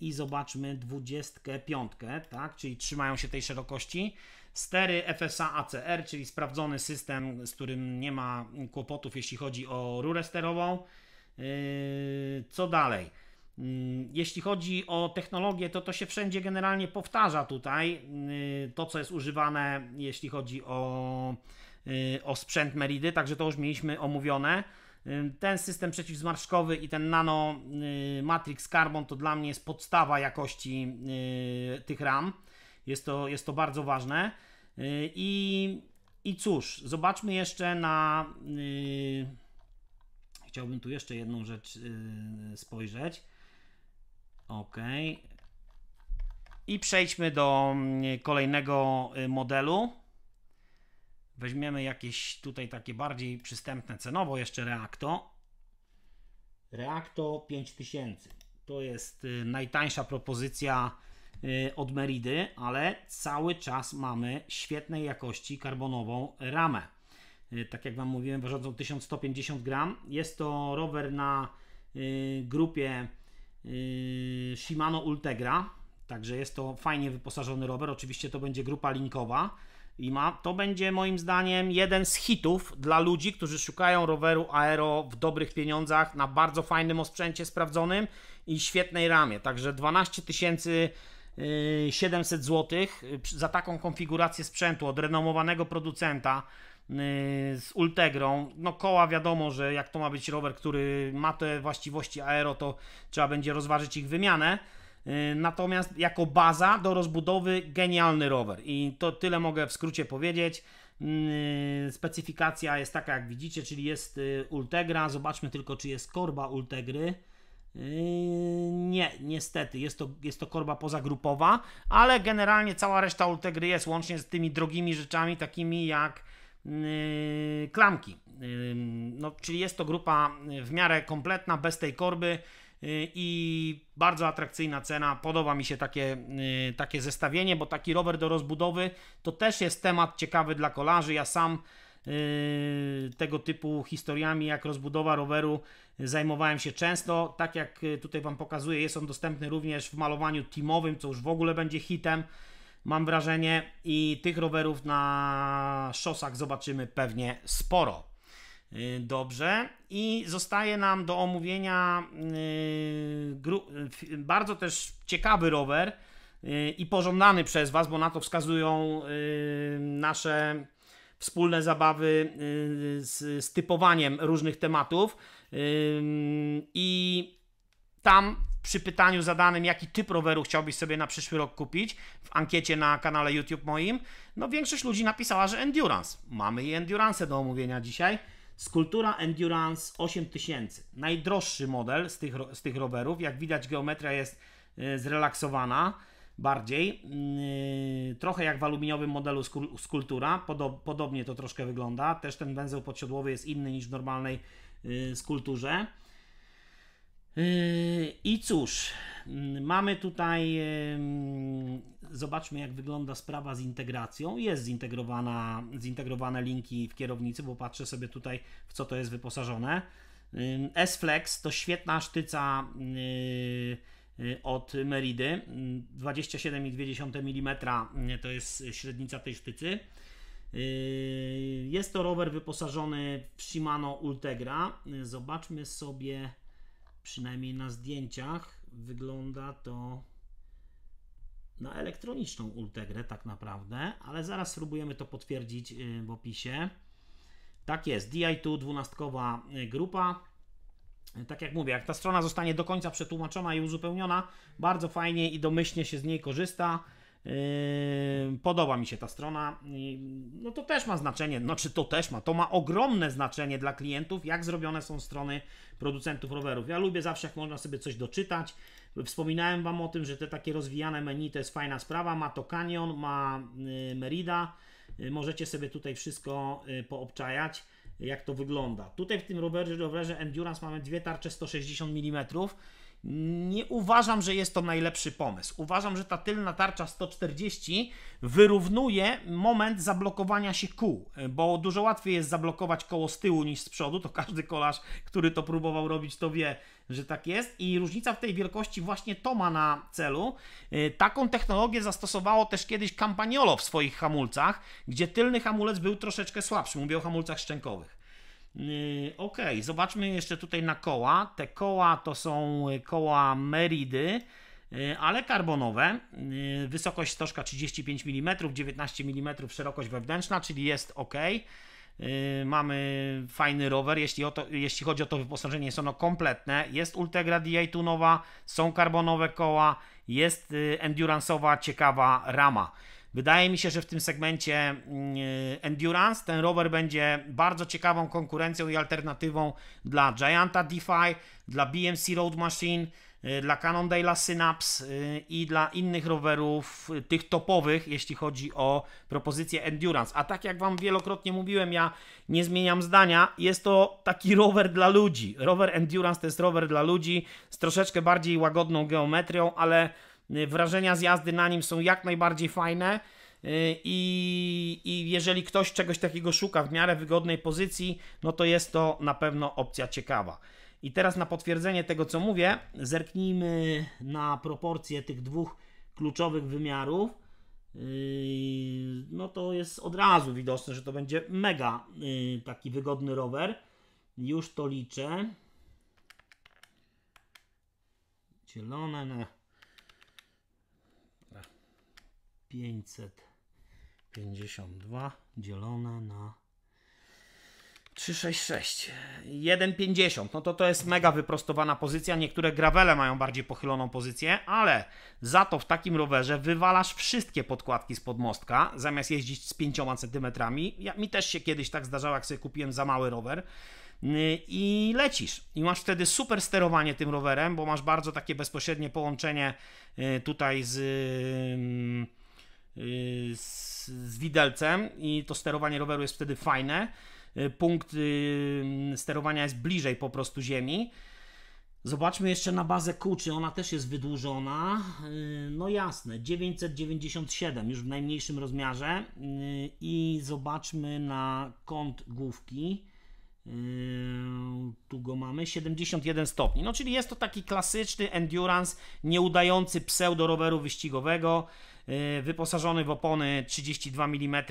Speaker 1: i zobaczmy 25, tak? czyli trzymają się tej szerokości. Stery FSA ACR, czyli sprawdzony system, z którym nie ma kłopotów, jeśli chodzi o rurę sterową. Yy, co dalej? Mm, jeśli chodzi o technologię, to to się wszędzie generalnie powtarza tutaj. Y, to, co jest używane, jeśli chodzi o, y, o sprzęt Meridy, także to już mieliśmy omówione. Y, ten system przeciwzmarszczkowy i ten nano Matrix Carbon to dla mnie jest podstawa jakości tych RAM. Jest to, jest to bardzo ważne. I, I cóż, zobaczmy jeszcze na. Chciałbym tu jeszcze jedną rzecz spojrzeć. OK. I przejdźmy do mm, kolejnego y, modelu. Weźmiemy jakieś tutaj takie bardziej przystępne cenowo jeszcze Reacto. Reacto 5000. To jest y, najtańsza propozycja y, od Meridy, ale cały czas mamy świetnej jakości karbonową ramę. Tak jak Wam mówiłem, ważącą 1150 gram. Jest to rower na grupie Yy, Shimano Ultegra. Także jest to fajnie wyposażony rower. Oczywiście to będzie grupa linkowa. I ma, to będzie moim zdaniem jeden z hitów dla ludzi, którzy szukają roweru aero w dobrych pieniądzach, na bardzo fajnym osprzęcie sprawdzonym i świetnej ramie. Także 12 tysięcy 700 yy, zł yy, za taką konfigurację sprzętu od renomowanego producenta Y, z Ultegrą. No koła wiadomo, że jak to ma być rower, który ma te właściwości aero, to trzeba będzie rozważyć ich wymianę. Y, natomiast jako baza do rozbudowy genialny rower i to tyle mogę w skrócie powiedzieć. Y, specyfikacja jest taka jak widzicie, czyli jest Ultegra. Zobaczmy tylko czy jest korba Ultegry. Nie, niestety, jest to, jest to korba pozagrupowa, ale generalnie cała reszta Ultegry jest, łącznie z tymi drogimi rzeczami, takimi jak Y, klamki. Y, no, czyli jest to grupa w miarę kompletna, bez tej korby y, i bardzo atrakcyjna cena. Podoba mi się takie, takie zestawienie, bo taki rower do rozbudowy to też jest temat ciekawy dla kolarzy. Ja sam tego typu historiami jak rozbudowa roweru zajmowałem się często. Tak jak tutaj Wam pokazuję, jest on dostępny również w malowaniu teamowym, co już w ogóle będzie hitem mam wrażenie, i tych rowerów na szosach zobaczymy pewnie sporo. Y, dobrze, i zostaje nam do omówienia y, bardzo też ciekawy rower y, i pożądany przez Was, bo na to wskazują nasze wspólne zabawy z, z typowaniem różnych tematów. I tam przy pytaniu zadanym, jaki typ roweru chciałbyś sobie na przyszły rok kupić, w ankiecie na kanale YouTube moim, no większość ludzi napisała, że Endurance. Mamy i Endurance do omówienia dzisiaj. Skultura Endurance 8000. Najdroższy model z tych, z tych rowerów. Jak widać, geometria jest y, zrelaksowana bardziej. Mm, y, trochę jak w aluminiowym modelu Skultura. Podobnie to troszkę wygląda. Też ten węzeł podsiodłowy jest inny niż w normalnej y, skulturze. Yy, I cóż, mm, mamy tutaj, yy, zobaczmy jak wygląda sprawa z integracją. Jest zintegrowana, zintegrowane linki w kierownicy, bo patrzę sobie tutaj w co to jest wyposażone. Yy, S-Flex to świetna sztyca od Meridy, 27,2 mm to jest średnica tej sztycy. Jest to rower wyposażony w Shimano Ultegra. Zobaczmy sobie przynajmniej na zdjęciach, wygląda to na elektroniczną Ultegrę tak naprawdę, ale zaraz spróbujemy to potwierdzić y, w opisie. Tak jest, DI2 dwunastkowa y, grupa. Y, tak jak mówię, jak ta strona zostanie do końca przetłumaczona i uzupełniona, bardzo fajnie i domyślnie się z niej korzysta. Yy, podoba mi się ta strona. No to też ma znaczenie. No czy to też ma? To ma ogromne znaczenie dla klientów, jak zrobione są strony producentów rowerów. Ja lubię zawsze, jak można sobie coś doczytać. Wspominałem Wam o tym, że te takie rozwijane menu to jest fajna sprawa. Ma to Canyon, ma y, Merida. Y, możecie sobie tutaj wszystko y, poobczajać jak to wygląda. Tutaj w tym rowerze, rowerze Endurance mamy dwie tarcze 160 mm. Nie uważam, że jest to najlepszy pomysł. Uważam, że ta tylna tarcza 140 wyrównuje moment zablokowania się kół, bo dużo łatwiej jest zablokować koło z tyłu niż z przodu. To każdy kolarz, który to próbował robić, to wie, że tak jest. I różnica w tej wielkości właśnie to ma na celu. Y, taką technologię zastosowało też kiedyś Campagnolo w swoich hamulcach, gdzie tylny hamulec był troszeczkę słabszy. Mówię o hamulcach szczękowych. Yy, ok, zobaczmy jeszcze tutaj na koła. Te koła to są koła Meridy, yy, ale karbonowe. Yy, wysokość stożka 35 mm, 19 mm szerokość wewnętrzna, czyli jest ok. Mamy fajny rower, jeśli, o to, jeśli chodzi o to wyposażenie jest ono kompletne. Jest Ultegra di Tunowa, są karbonowe koła, jest endurance'owa ciekawa rama. Wydaje mi się, że w tym segmencie mm, Endurance ten rower będzie bardzo ciekawą konkurencją i alternatywą dla Gianta DeFi, dla BMC Road Machine, y, dla Cannondale Synapse y, i dla innych rowerów, y, tych topowych, jeśli chodzi o propozycję Endurance. A tak jak Wam wielokrotnie mówiłem, ja nie zmieniam zdania, jest to taki rower dla ludzi. Rower Endurance to jest rower dla ludzi z troszeczkę bardziej łagodną geometrią, ale Y, wrażenia z jazdy na nim są jak najbardziej fajne. Y, I, I, jeżeli ktoś czegoś takiego szuka w miarę wygodnej pozycji, no to jest to na pewno opcja ciekawa. I teraz na potwierdzenie tego, co mówię, zerknijmy na proporcje tych dwóch kluczowych wymiarów. Y, no to jest od razu widoczne, że to będzie mega taki wygodny rower. Już to liczę. Zielone, 552 dzielone na 366. 1,50. No to to jest mega wyprostowana pozycja. Niektóre gravele mają bardziej pochyloną pozycję, ale za to w takim rowerze wywalasz wszystkie podkładki z podmostka zamiast jeździć z 5 cm. Ja, mi też się kiedyś tak zdarzało, jak sobie kupiłem za mały rower yy, i lecisz. I masz wtedy super sterowanie tym rowerem, bo masz bardzo takie bezpośrednie połączenie yy, tutaj z yy, Y, z, z widelcem i to sterowanie roweru jest wtedy fajne. Y, punkt y, sterowania jest bliżej po prostu ziemi. Zobaczmy jeszcze na bazę Q, czy ona też jest wydłużona. No jasne, 997 już w najmniejszym rozmiarze. I zobaczmy na kąt główki. Tu go mamy 71 stopni. No czyli jest to taki klasyczny endurance, nieudający pseudo roweru wyścigowego. E, wyposażony w opony 32 mm e,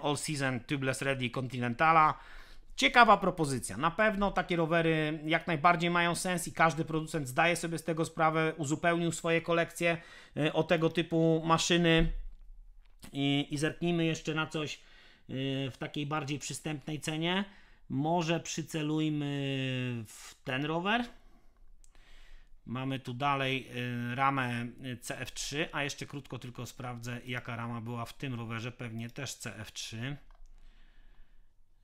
Speaker 1: All Season Tubeless Ready Continentala. Ciekawa propozycja. Na pewno takie rowery jak najbardziej mają sens i każdy producent zdaje sobie z tego sprawę, uzupełnił swoje kolekcje e, o tego typu maszyny. I, i zerknijmy jeszcze na coś w takiej bardziej przystępnej cenie. Może przycelujmy w ten rower. Mamy tu dalej y, ramę y, CF3, a jeszcze krótko tylko sprawdzę, jaka rama była w tym rowerze, pewnie też CF3.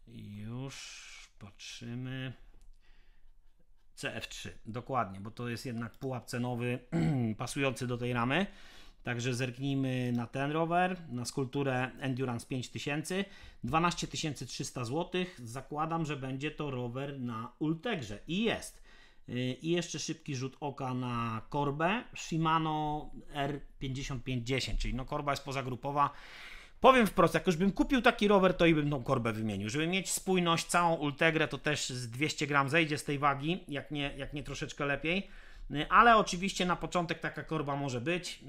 Speaker 1: Już patrzymy. CF3, dokładnie, bo to jest jednak pułap cenowy pasujący do tej ramy. Także zerknijmy na ten rower, na skulpturę Endurance 5000, 12300 zł. Zakładam, że będzie to rower na Ultegrze i jest. E, I jeszcze szybki rzut oka na korbę Shimano R5510, czyli no korba jest pozagrupowa. Powiem wprost, jak już bym kupił taki rower, to i bym tą korbę wymienił. Żeby mieć spójność, całą Ultegrę, to też z 200 gram zejdzie z tej wagi, jak nie, jak nie troszeczkę lepiej. E, ale oczywiście na początek taka korba może być,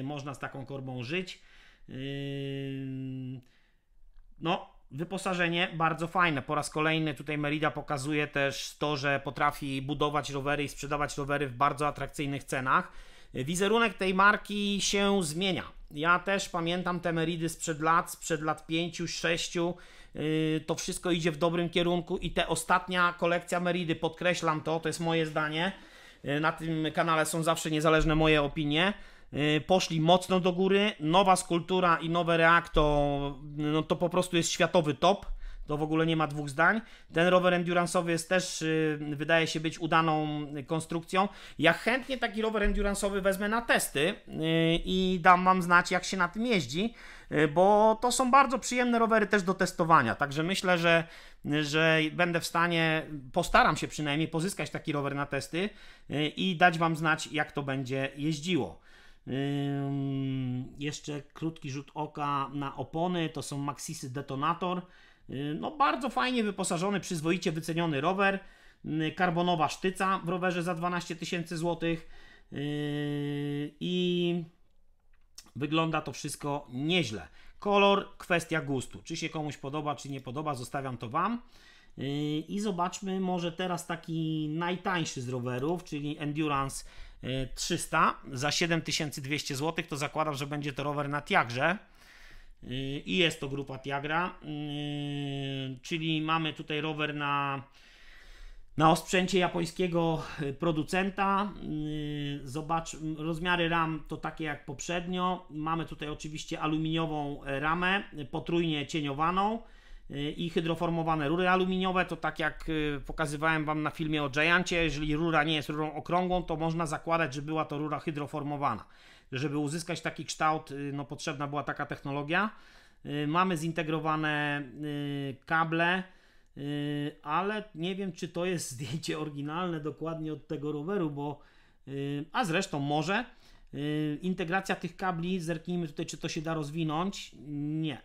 Speaker 1: e, można z taką korbą żyć. No, Wyposażenie bardzo fajne. Po raz kolejny tutaj Merida pokazuje też to, że potrafi budować rowery i sprzedawać rowery w bardzo atrakcyjnych cenach. Wizerunek tej marki się zmienia. Ja też pamiętam te Meridy sprzed lat, sprzed lat 5, 6. Yy, to wszystko idzie w dobrym kierunku i te ostatnia kolekcja Meridy, podkreślam to, to jest moje zdanie. Yy, na tym kanale są zawsze niezależne moje opinie. Y, poszli mocno do góry. Nowa skultura i nowe reakto, no to po prostu jest światowy top. To w ogóle nie ma dwóch zdań. Ten rower endurance'owy jest też, y, wydaje się być udaną konstrukcją. Ja chętnie taki rower endurance'owy wezmę na testy y, i dam Wam znać, jak się na tym jeździ, bo to są bardzo przyjemne rowery też do testowania. Także myślę, że, że będę w stanie, postaram się przynajmniej pozyskać taki rower na testy i dać Wam znać, jak to będzie jeździło. Jeszcze krótki rzut oka na opony, to są Maxisy Detonator. No bardzo fajnie wyposażony, przyzwoicie wyceniony rower. Karbonowa sztyca w rowerze za 12 tysięcy złotych. I wygląda to wszystko nieźle. Kolor, kwestia gustu. Czy się komuś podoba, czy nie podoba, zostawiam to Wam. I zobaczmy może teraz taki najtańszy z rowerów, czyli Endurance 300 za 7200 zł, to zakładam, że będzie to rower na Tiagrze. I jest to grupa Tiagra, y, czyli mamy tutaj rower na, na osprzęcie japońskiego y, producenta. Y, zobacz, rozmiary ram to takie jak poprzednio. Mamy tutaj oczywiście aluminiową ramę, potrójnie cieniowaną i hydroformowane rury aluminiowe, to tak jak y, pokazywałem Wam na filmie o Giantie, jeżeli rura nie jest rurą okrągłą, to można zakładać, że była to rura hydroformowana. Żeby uzyskać taki kształt, y, no potrzebna była taka technologia. Y, mamy zintegrowane kable, ale nie wiem, czy to jest zdjęcie oryginalne dokładnie od tego roweru, bo a zresztą może. Integracja tych kabli, zerknijmy tutaj, czy to się da rozwinąć. Nie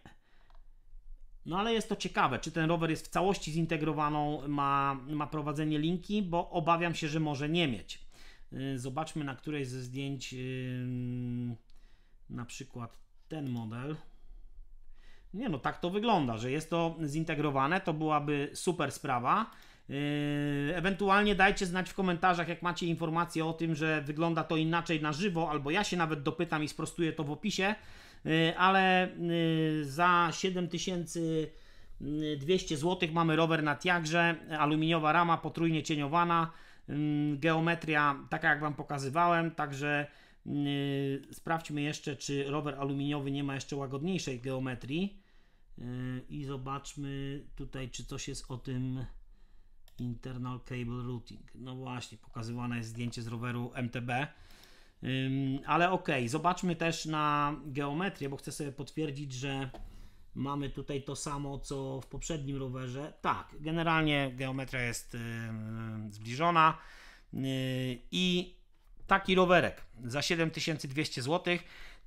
Speaker 1: no ale jest to ciekawe, czy ten rower jest w całości zintegrowaną, ma, ma prowadzenie linki, bo obawiam się, że może nie mieć. Y, zobaczmy na której ze zdjęć na przykład ten model. Nie no, tak to wygląda, że jest to zintegrowane, to byłaby super sprawa. Y, ewentualnie dajcie znać w komentarzach, jak macie informacje o tym, że wygląda to inaczej na żywo, albo ja się nawet dopytam i sprostuję to w opisie. Y, ale y, za 7200 200 zł mamy rower na tiagrze, aluminiowa rama potrójnie cieniowana, y, geometria taka jak Wam pokazywałem, także sprawdźmy jeszcze, czy rower aluminiowy nie ma jeszcze łagodniejszej geometrii i zobaczmy tutaj, czy coś jest o tym internal cable routing. No właśnie, pokazywane jest zdjęcie z roweru MTB. Ale okej, okay. zobaczmy też na geometrię, bo chcę sobie potwierdzić, że mamy tutaj to samo, co w poprzednim rowerze. Tak, generalnie geometria jest zbliżona y, i taki rowerek za 7200 zł.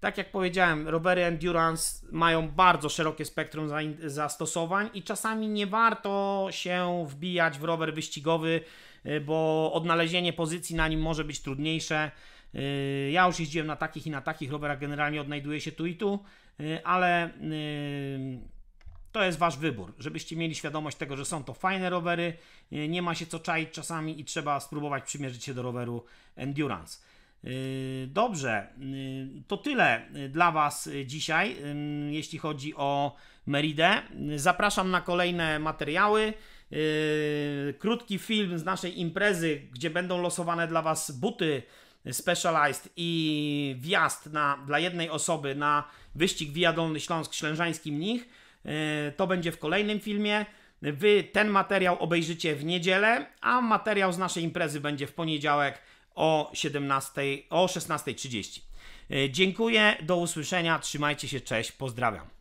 Speaker 1: Tak jak powiedziałem, rowery endurance mają bardzo szerokie spektrum zastosowań i czasami nie warto się wbijać w rower wyścigowy, y, bo odnalezienie pozycji na nim może być trudniejsze. Yy, ja już jeździłem na takich i na takich rowerach, generalnie odnajduje się tu i tu, yy, ale yy, to jest wasz wybór, żebyście mieli świadomość tego, że są to fajne rowery, nie ma się co czaić czasami i trzeba spróbować przymierzyć się do roweru Endurance. Dobrze, to tyle dla Was dzisiaj, jeśli chodzi o Meridę. Zapraszam na kolejne materiały. Krótki film z naszej imprezy, gdzie będą losowane dla Was buty Specialized i wjazd na, dla jednej osoby na wyścig Via Dolny Śląsk Ślężański Mnich. E, to będzie w kolejnym filmie. Wy ten materiał obejrzycie w niedzielę, a materiał z naszej imprezy będzie w poniedziałek o, o 16.30. E, dziękuję, do usłyszenia, trzymajcie się, cześć, pozdrawiam.